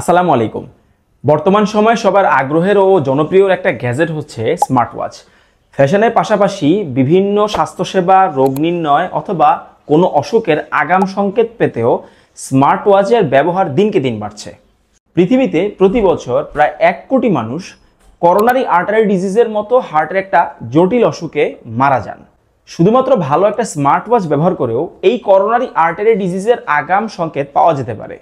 আসসালামু আলাইকুম বর্তমান সময়ে সবার আগ্রহের ও জনপ্রিয় একটা গ্যাজেট হচ্ছে স্মার্ট ওয়াচ ফ্যাশনের পাশাপাশি বিভিন্ন স্বাস্থ্যসেবা রোগ নির্ণয় অথবা কোনো অসুখের আগাম সংকেত পেতেও স্মার্ট ওয়াচের ব্যবহার দিনকে দিন বাড়ছে পৃথিবীতে প্রতি বছর প্রায় এক কোটি মানুষ করোনারি আর্টারি ডিজিজের মতো হার্টের একটা জটিল অসুখে মারা যান শুধুমাত্র ভালো একটা স্মার্ট ওয়াচ ব্যবহার করেও এই করোনারি আর্টারি ডিজিজের আগাম সংকেত পাওয়া যেতে পারে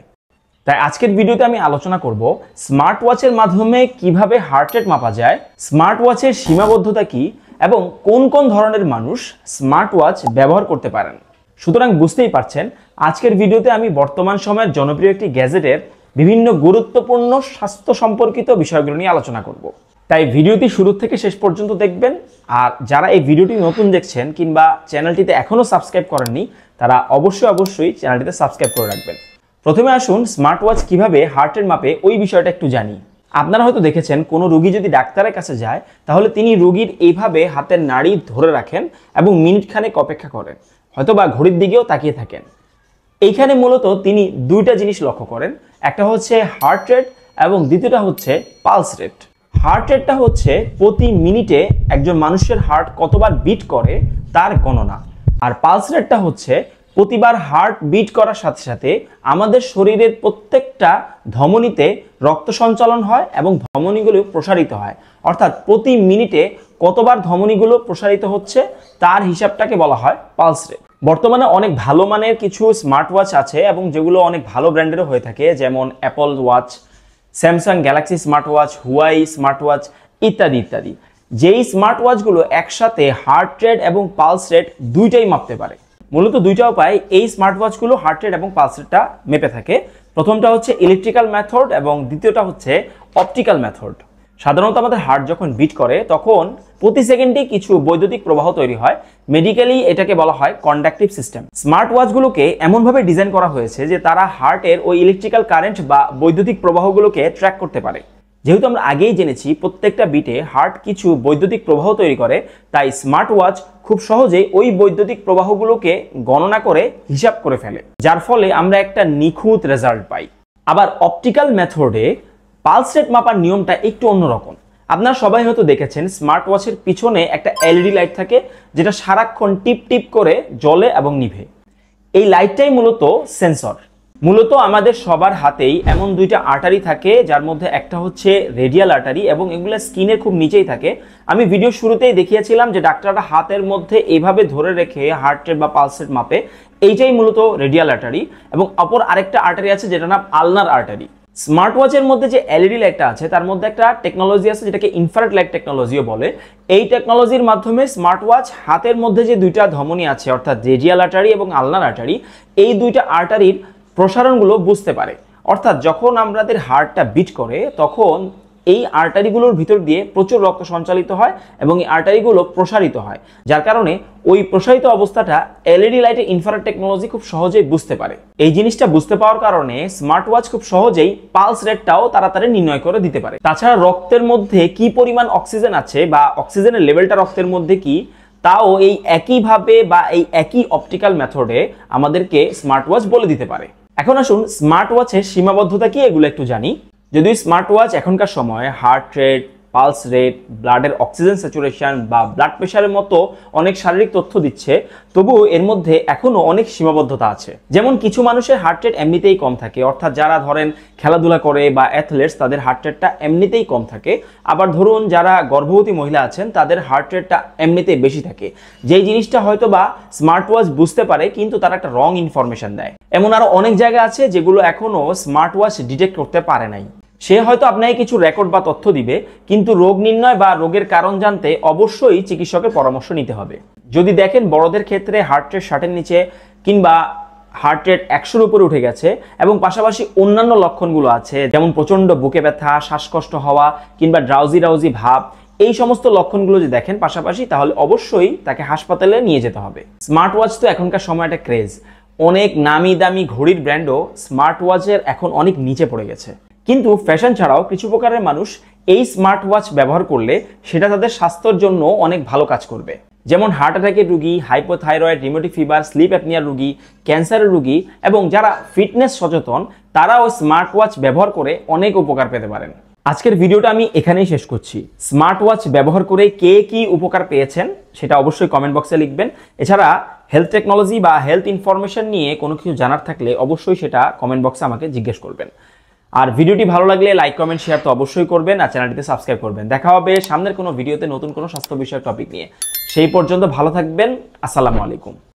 তাই আজকের ভিডিওতে আমি আলোচনা করব স্মার্ট ওয়াচের মাধ্যমে কিভাবে হার্ট রেট মাপা যায় স্মার্ট ওয়াচের সীমাবদ্ধতা কি এবং কোন কোন ধরনের মানুষ স্মার্ট ওয়াচ ব্যবহার করতে পারেন সুতরাং বুঝতেই পারছেন আজকের ভিডিওতে আমি বর্তমান সময়ের জনপ্রিয় একটি গ্যাজেটের বিভিন্ন গুরুত্বপূর্ণ স্বাস্থ্য সম্পর্কিত বিষয়গুলো নিয়ে আলোচনা করব তাই ভিডিওটি শুরু থেকে শেষ পর্যন্ত দেখবেন আর যারা এই ভিডিওটি নতুন দেখছেন কিংবা চ্যানেলটিতে এখনও সাবস্ক্রাইব করেননি তারা অবশ্যই অবশ্যই চ্যানেলটিতে সাবস্ক্রাইব করে রাখবেন প্রথমে আসুন স্মার্ট ওয়াচ কীভাবে হার্টের মাপে ওই বিষয়টা একটু জানি আপনারা হয়তো দেখেছেন কোনো রুগী যদি ডাক্তারের কাছে যায় তাহলে তিনি রুগীর এইভাবে হাতের নাড়ি ধরে রাখেন এবং মিনিটখানেক অপেক্ষা করেন হয়তো বা ঘড়ির দিকেও তাকিয়ে থাকেন এইখানে মূলত তিনি দুইটা জিনিস লক্ষ্য করেন একটা হচ্ছে হার্ট রেট এবং দ্বিতীয়টা হচ্ছে পালস রেট হার্ট রেটটা হচ্ছে প্রতি মিনিটে একজন মানুষের হার্ট কতবার বিট করে তার গণনা আর পালস রেটটা হচ্ছে প্রতিবার হার্ট বিট করার সাথে সাথে আমাদের শরীরের প্রত্যেকটা ধমনীতে রক্ত সঞ্চালন হয় এবং ধমনীগুলো প্রসারিত হয় অর্থাৎ প্রতি মিনিটে কতবার ধমনীগুলো প্রসারিত হচ্ছে তার হিসাবটাকে বলা হয় পালস রেট বর্তমানে অনেক ভালো মানের কিছু স্মার্ট ওয়াচ আছে এবং যেগুলো অনেক ভালো ব্র্যান্ডেরও হয়ে থাকে যেমন Apple watch Samsung Galaxy smart watch Huawei smart watch ইত্যাদি ইত্যাদি যেই স্মার্ট ওয়াচগুলো একসাথে হার্ট রেট এবং পালস রেট দুইটাই মাপতে পারে মূলত দুইটা উপায় এই স্মার্ট ওয়াচগুলো হার্ট রেট এবং পালস রেটটা মেপে থাকে প্রথমটা হচ্ছে ইলেকট্রিক্যাল মেথড এবং দ্বিতীয়টা হচ্ছে অপটিক্যাল মেথড সাধারণত আমাদের হার্ট যখন বিট করে তখন প্রতি সেকেন্ডে কিছু বৈদ্যুতিক প্রবাহ তৈরি হয় মেডিকেলি এটাকে বলা হয় কন্ডাক্টিভ সিস্টেম স্মার্ট ওয়াচগুলোকে এমনভাবে ডিজাইন করা হয়েছে যে তারা হার্টের ওই ইলেকট্রিক্যাল কারেন্ট বা বৈদ্যুতিক প্রবাহগুলোকে ট্র্যাক করতে পারে যেহেতু আমরা আগেই জেনেছি প্রত্যেকটা বিটে হার্ট কিছু বৈদ্যুতিক প্রবাহ তৈরি করে তাই স্মার্ট ওয়াচ খুব সহজেই ওই বৈদ্যুতিক প্রবাহগুলোকে গণনা করে হিসাব করে ফেলে যার ফলে আমরা একটা নিখুঁত রেজাল্ট পাই আবার অপটিক্যাল মেথডে পালস রেট মাপার নিয়মটা একটু অন্যরকম আপনারা সবাই হয়তো দেখেছেন স্মার্ট ওয়াচের পিছনে একটা এলইডি লাইট থাকে যেটা সারাক্ষণ টিপ টিপ করে জ্বলে এবং নিভে এই লাইটটাই মূলত সেন্সর মূলত আমাদের সবার হাতেই এমন দুইটা আর্টারি থাকে যার মধ্যে একটা হচ্ছে রেডিয়াল আর্টারি এবং এগুলো স্কিনের খুব নিচেই থাকে আমি ভিডিও শুরুতেই দেখিয়েছিলাম যে ডাক্তাররা হাতের মধ্যে এভাবে ধরে রেখে হার্টের বা পালসের মাপে এইটাই মূলত রেডিয়াল আর্টারি এবং অপর আরেকটা আর্টারি আছে যেটা নাম আলনার আর্টারি স্মার্ট ওয়াচের মধ্যে যে এলইডি লাইটটা e আছে তার মধ্যে একটা টেকনোলজি আছে যেটাকে ইনফ্রারেড লাইট টেকনোলজিও বলে এই টেকনোলজির মাধ্যমে স্মার্ট ওয়াচ হাতের মধ্যে যে দুইটা ধমনী আছে অর্থাৎ রেডিয়াল আর্টারি এবং আলনার আর্টারি এই দুইটা আর্টারির প্রসারণগুলো বুঝতে পারে অর্থাৎ যখন আমাদের হার্টটা বিট করে তখন এই আর্টারিগুলোর ভিতর দিয়ে প্রচুর রক্ত সঞ্চালিত হয় এবং এই আর্টারিগুলো প্রসারিত হয় যার কারণে ওই প্রসারিত অবস্থাটা এলইডি লাইটের ইনফ্রারেড টেকনোলজি খুব সহজেই বুঝতে পারে এই জিনিসটা বুঝতে পাওয়ার কারণে স্মার্ট ওয়াচ খুব সহজেই পালস রেটটাও তাড়াতাড়ি নির্ণয় করে দিতে পারে তাছাড়া রক্তের মধ্যে কি পরিমাণ অক্সিজেন আছে বা অক্সিজেনের লেভেলটা রক্তের মধ্যে কি তাও এই একইভাবে বা এই একই অপটিক্যাল মেথডে আমাদেরকে স্মার্ট ওয়াচ বলে দিতে পারে এখন আসুন স্মার্ট ওয়াচের সীমাবদ্ধতা কি এগুলো একটু জানি যদি স্মার্ট ওয়াচ এখনকার সময়ে হার্ট রেট পালস রেট ব্লাডের অক্সিজেন স্যাচুরেশন বা ব্লাড প্রেশারের মতো অনেক শারীরিক তথ্য দিচ্ছে তবু এর মধ্যে এখনও অনেক সীমাবদ্ধতা আছে যেমন কিছু মানুষের হার্ট রেট এমনিতেই কম থাকে অর্থাৎ যারা ধরেন খেলাধুলা করে বা অ্যাথলেটস তাদের হার্ট রেটটা এমনিতেই কম থাকে আবার ধরুন যারা গর্ভবতী মহিলা আছেন তাদের হার্ট রেটটা এমনিতেই বেশি থাকে যেই জিনিসটা হয়তো বা স্মার্ট ওয়াচ বুঝতে পারে কিন্তু তারা একটা রং ইনফরমেশন দেয় এমন আরও অনেক জায়গা আছে যেগুলো এখনও স্মার্ট ওয়াচ ডিটেক্ট করতে পারে নাই সে হয়তো আপনাকে কিছু রেকর্ড বা তথ্য দিবে কিন্তু রোগ নির্ণয় বা রোগের কারণ জানতে অবশ্যই চিকিৎসকের পরামর্শ নিতে হবে যদি দেখেন বড়দের ক্ষেত্রে হার্ট রেট ষাটের নিচে কিংবা হার্ট রেট একশোর উপরে উঠে গেছে এবং পাশাপাশি অন্যান্য লক্ষণগুলো আছে যেমন প্রচণ্ড বুকে ব্যথা শ্বাসকষ্ট হওয়া কিংবা ড্রাউজি ড্রাউজি ভাব এই সমস্ত লক্ষণগুলো যদি দেখেন পাশাপাশি তাহলে অবশ্যই তাকে হাসপাতালে নিয়ে যেতে হবে স্মার্ট ওয়াচ তো এখনকার সময় একটা ক্রেজ অনেক নামি দামি ঘড়ির ব্র্যান্ডও স্মার্ট ওয়াচের এখন অনেক নিচে পড়ে গেছে কিন্তু ফ্যাশন ছাড়াও কিছু প্রকারের মানুষ এই স্মার্ট ওয়াচ ব্যবহার করলে সেটা তাদের স্বাস্থ্যের জন্য অনেক ভালো কাজ করবে যেমন হার্ট অ্যাটাকের রুগী হাইপোথাইরয়েড রিমোটি ফিভার স্লিপ অ্যাপনিয়ার রুগী ক্যান্সারের রুগী এবং যারা ফিটনেস সচেতন তারাও স্মার্ট ওয়াচ ব্যবহার করে অনেক উপকার পেতে পারেন আজকের ভিডিওটা আমি এখানেই শেষ করছি স্মার্ট ওয়াচ ব্যবহার করে কে কি উপকার পেয়েছেন সেটা অবশ্যই কমেন্ট বক্সে লিখবেন এছাড়া হেলথ টেকনোলজি বা হেলথ ইনফরমেশন নিয়ে কোনো কিছু জানার থাকলে অবশ্যই সেটা কমেন্ট বক্সে আমাকে জিজ্ঞেস করবেন আর ভিডিওটি ভালো লাগলে লাইক কমেন্ট শেয়ার তো অবশ্যই করবেন আর চ্যানেলটিতে সাবস্ক্রাইব করবেন দেখা হবে সামনের কোনো ভিডিওতে নতুন কোনো স্বাস্থ্য বিষয়ক টপিক নিয়ে সেই পর্যন্ত ভালো থাকবেন আসসালামু আলাইকুম